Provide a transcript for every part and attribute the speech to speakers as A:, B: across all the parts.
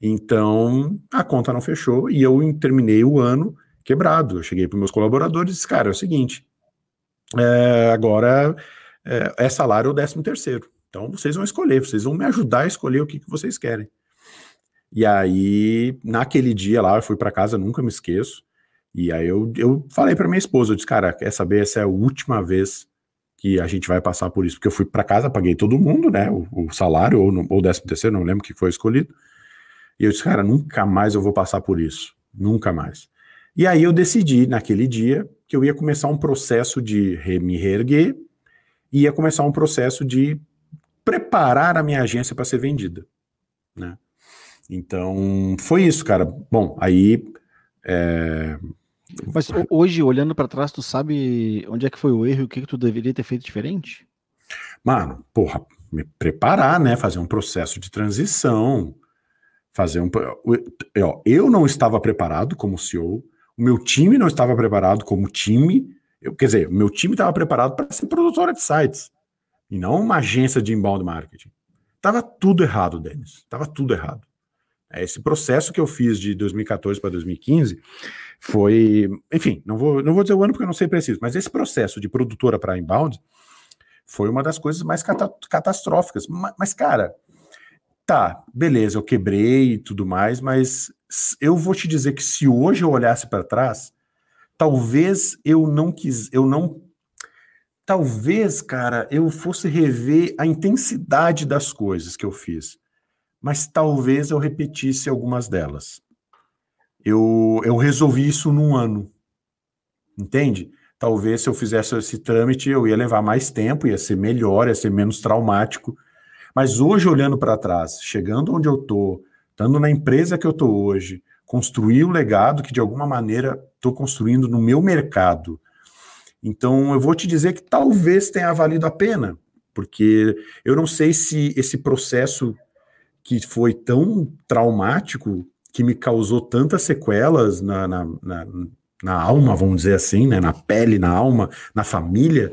A: Então, a conta não fechou e eu terminei o ano quebrado. Eu cheguei para meus colaboradores e disse, cara, é o seguinte, é, agora é, é salário ou décimo terceiro. Então, vocês vão escolher, vocês vão me ajudar a escolher o que, que vocês querem. E aí, naquele dia lá, eu fui para casa, nunca me esqueço. E aí eu, eu falei para minha esposa, eu disse, cara, quer saber, essa é a última vez que a gente vai passar por isso. Porque eu fui para casa, paguei todo mundo, né, o, o salário ou, o décimo terceiro, não lembro que foi escolhido. E eu disse, cara, nunca mais eu vou passar por isso. Nunca mais. E aí eu decidi, naquele dia, que eu ia começar um processo de me reerguer e ia começar um processo de preparar a minha agência para ser vendida. Né? Então, foi isso, cara. Bom, aí. É...
B: Mas hoje, olhando para trás, tu sabe onde é que foi o erro e o que, que tu deveria ter feito diferente?
A: Mano, porra, me preparar, né? Fazer um processo de transição, fazer um. É, eu não estava preparado como CEO, o meu time não estava preparado como time. Eu, quer dizer, o meu time estava preparado para ser produtora de sites e não uma agência de inbound marketing. estava tudo errado, Denis. estava tudo errado. É, esse processo que eu fiz de 2014 para 2015 foi, enfim, não vou, não vou dizer o ano porque eu não sei preciso, mas esse processo de produtora para inbound foi uma das coisas mais cata catastróficas. Mas, cara, tá, beleza, eu quebrei e tudo mais, mas eu vou te dizer que se hoje eu olhasse para trás, talvez eu não quis, eu não talvez, cara, eu fosse rever a intensidade das coisas que eu fiz, mas talvez eu repetisse algumas delas. Eu, eu resolvi isso num ano, entende? Talvez se eu fizesse esse trâmite eu ia levar mais tempo, ia ser melhor, ia ser menos traumático, mas hoje, olhando para trás, chegando onde eu estou, estando na empresa que eu estou hoje, construir o legado que de alguma maneira estou construindo no meu mercado. Então, eu vou te dizer que talvez tenha valido a pena, porque eu não sei se esse processo que foi tão traumático, que me causou tantas sequelas na, na, na, na alma, vamos dizer assim, né? na pele, na alma, na família,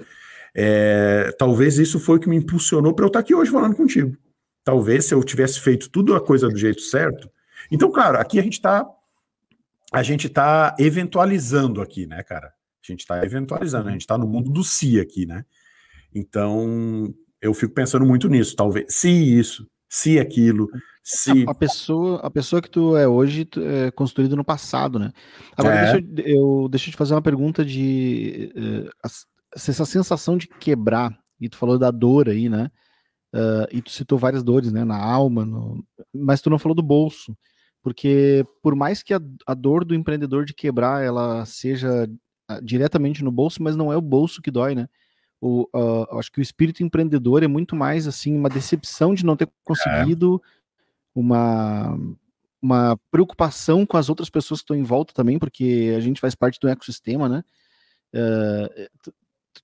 A: é, talvez isso foi o que me impulsionou para eu estar tá aqui hoje falando contigo. Talvez se eu tivesse feito tudo a coisa do jeito certo. Então, claro, aqui a gente está a gente está eventualizando aqui, né, cara? A gente está eventualizando, a gente está no mundo do si aqui, né? Então,
B: eu fico pensando muito nisso, talvez. Se isso, se aquilo, se. A, a pessoa, a pessoa que tu é hoje tu é construída no passado, né? Agora, é. deixa, eu, eu, deixa eu te fazer uma pergunta de. Uh, essa sensação de quebrar, e tu falou da dor aí, né? Uh, e tu citou várias dores, né? Na alma, no... mas tu não falou do bolso. Porque por mais que a, a dor do empreendedor de quebrar ela seja ah, diretamente no bolso, mas não é o bolso que dói, né? O, uh, acho que o espírito empreendedor é muito mais assim uma decepção de não ter é. conseguido, é. uma, uma preocupação com as outras pessoas que estão em volta também, porque a gente faz parte do ecossistema, né? Uh,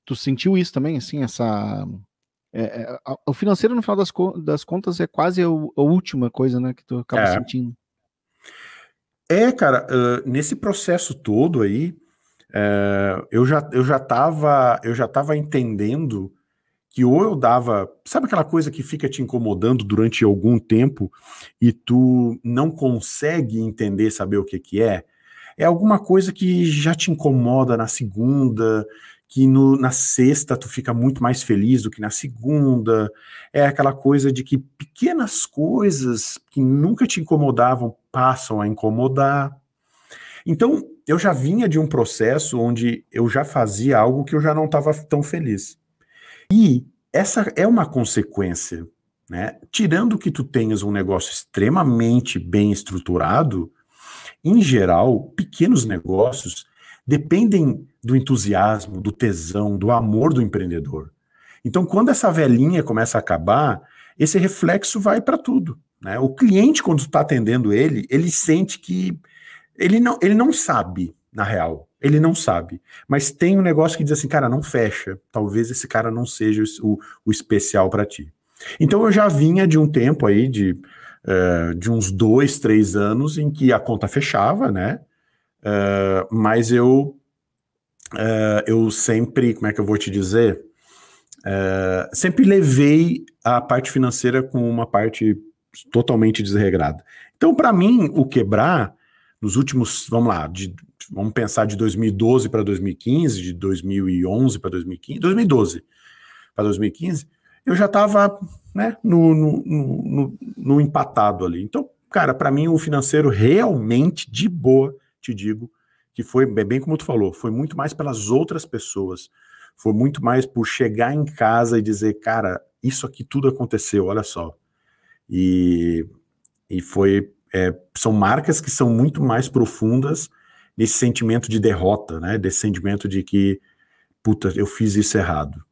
B: Tu sentiu isso também, assim, essa. É, é, o financeiro, no final das, das contas, é quase a, a, última coisa, né, que tu acaba é. sentindo.
A: É, cara, uh, nesse processo todo aí, uh, eu, já, eu, já tava, eu já tava entendendo que ou eu dava. Sabe aquela coisa que fica te incomodando durante algum tempo e tu não consegue entender, saber o que, que é? É alguma coisa que já te incomoda na segunda, que no, na sexta tu fica muito mais feliz do que na segunda. É aquela coisa de que pequenas coisas que nunca te incomodavam passam a incomodar. Então, eu já vinha de um processo onde eu já fazia algo que eu já não estava tão feliz. E essa é uma consequência, né? Tirando que tu tenhas um negócio extremamente bem estruturado, em geral, pequenos negócios dependem do entusiasmo, do tesão, do amor do empreendedor. Então, quando essa velhinha começa a acabar, esse reflexo vai para tudo. Né? O cliente, quando está atendendo ele, ele sente que ele não, ele não sabe, na real. Ele não sabe. Mas tem um negócio que diz assim, cara, não fecha. Talvez esse cara não seja o, o especial para ti. Então eu já vinha de um tempo aí de, uh, de uns dois, três anos em que a conta fechava, né? Uh, mas eu, uh, eu sempre, como é que eu vou te dizer? Uh, sempre levei a parte financeira com uma parte totalmente desregrada. Então, para mim, o quebrar nos últimos, vamos lá, de, vamos pensar de 2012 para 2015, de 2011 para 2015, 2012 para 2015, eu já estava né, no, no, no, no, empatado ali. Então, cara, para mim o financeiro realmente de boa te digo que foi bem como tu falou, foi muito mais pelas outras pessoas, foi muito mais por chegar em casa e dizer, cara, isso aqui tudo aconteceu, olha só. E, e foi é, são marcas que são muito mais profundas nesse sentimento de derrota, né? Desse sentimento de que puta, eu fiz isso errado.